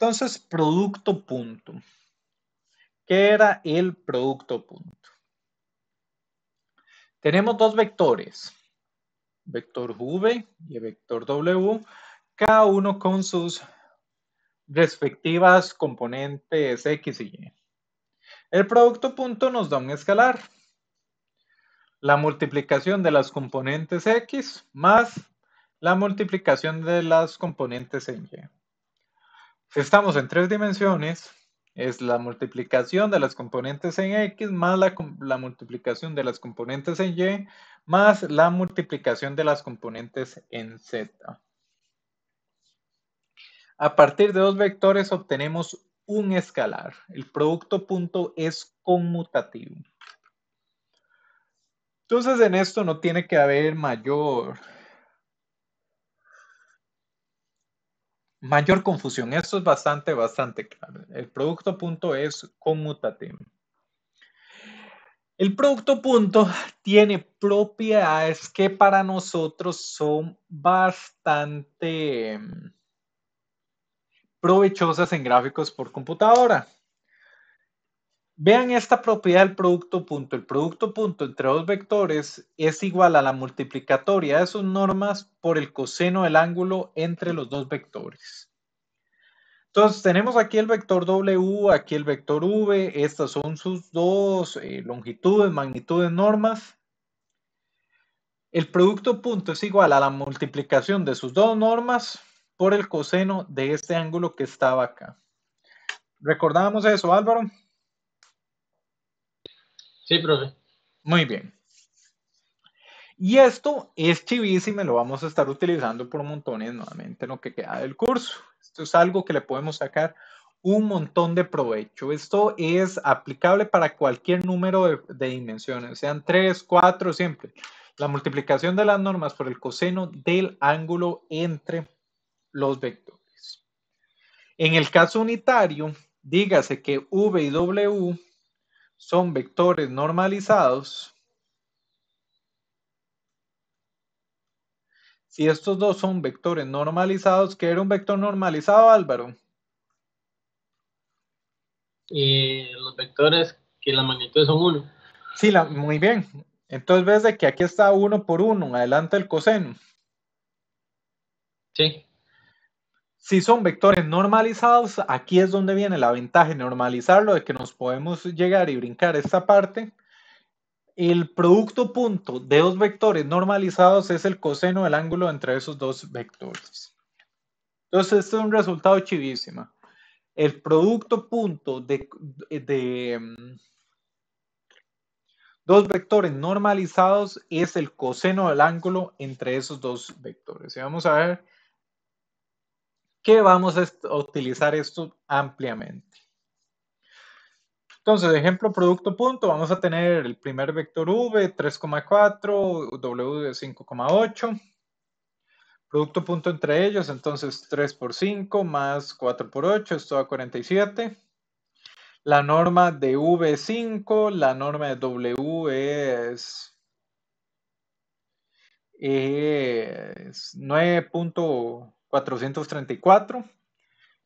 Entonces, producto punto. ¿Qué era el producto punto? Tenemos dos vectores, vector V y vector W, cada uno con sus respectivas componentes X y Y. El producto punto nos da un escalar. La multiplicación de las componentes X más la multiplicación de las componentes en Y. Si estamos en tres dimensiones, es la multiplicación de las componentes en X más la, la, multiplicación de las componentes en Y más la multiplicación de las componentes en Z. A partir de dos vectores obtenemos un escalar. El producto punto es conmutativo. Entonces en esto no tiene que haber mayor mayor confusión. Esto es bastante, bastante claro. El producto punto es conmutativo. El producto punto tiene propiedades que para nosotros son bastante mm, provechosas en gráficos por computadora. Vean esta propiedad del producto punto. El producto punto entre dos vectores es igual a la multiplicatoria de sus normas por el coseno del ángulo entre los dos vectores. Entonces tenemos aquí el vector W, aquí el vector V, estas son sus dos eh, longitudes, magnitudes, normas. El producto punto es igual a la multiplicación de sus dos normas por el coseno de este ángulo que estaba acá. ¿Recordábamos eso, Álvaro? Sí, profe. Muy bien. Y esto es chivísimo y lo vamos a estar utilizando por montones nuevamente lo que queda del curso. Esto es algo que le podemos sacar un montón de provecho. Esto es aplicable para cualquier número de, de dimensiones, sean 3, 4, siempre. La multiplicación de las normas por el coseno del ángulo entre los vectores. En el caso unitario, dígase que V y W son vectores normalizados, si estos dos son vectores normalizados, ¿qué era un vector normalizado, Álvaro? Eh, los vectores que la magnitud son 1. Sí, la, muy bien. Entonces ves de que aquí está 1 por 1, adelante el coseno. Sí si son vectores normalizados, aquí es donde viene la ventaja de normalizarlo, de que nos podemos llegar y brincar esta parte. El producto punto de dos vectores normalizados es el coseno del ángulo entre esos dos vectores. Entonces, este es un resultado chivísima. El producto punto de, de, mm, dos vectores normalizados es el coseno del ángulo entre esos dos vectores. Y vamos a ver que vamos a utilizar esto ampliamente. Entonces, ejemplo, producto punto, vamos a tener el primer vector V, 3,4, W, de 5,8. Producto punto entre ellos, entonces 3 por 5 más 4 por 8, esto da 47 la norma de V5, la norma de W es, es 9. 434.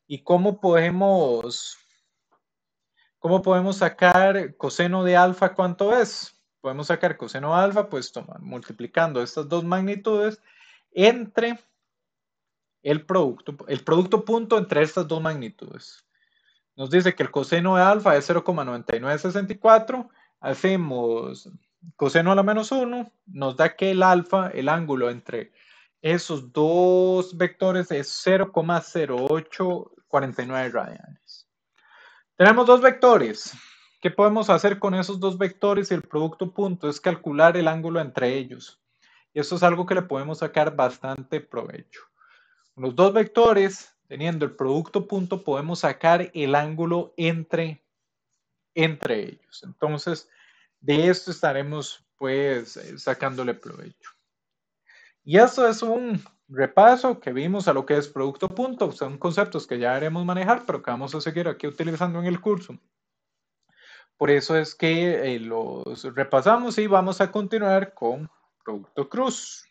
¿Y cómo podemos, cómo podemos sacar coseno de alfa cuánto es? Podemos sacar coseno de alfa, pues multiplicando estas dos magnitudes entre el producto, el producto punto entre estas dos magnitudes. Nos dice que el coseno de alfa es 0,9964. Hacemos coseno a la menos 1, nos da que el alfa, el ángulo entre esos dos vectores es 0,0849 radianes. Tenemos dos vectores. ¿Qué podemos hacer con esos dos vectores? El producto punto es calcular el ángulo entre ellos. Y eso es algo que le podemos sacar bastante provecho. los dos vectores, teniendo el producto punto, podemos sacar el ángulo entre, entre ellos. Entonces, de esto estaremos pues eh, sacándole provecho. Y esto es un repaso que vimos a lo que es producto punto. Son conceptos que ya haremos manejar, pero que vamos a seguir aquí utilizando en el curso. Por eso es que eh, los repasamos y vamos a continuar con producto cruz.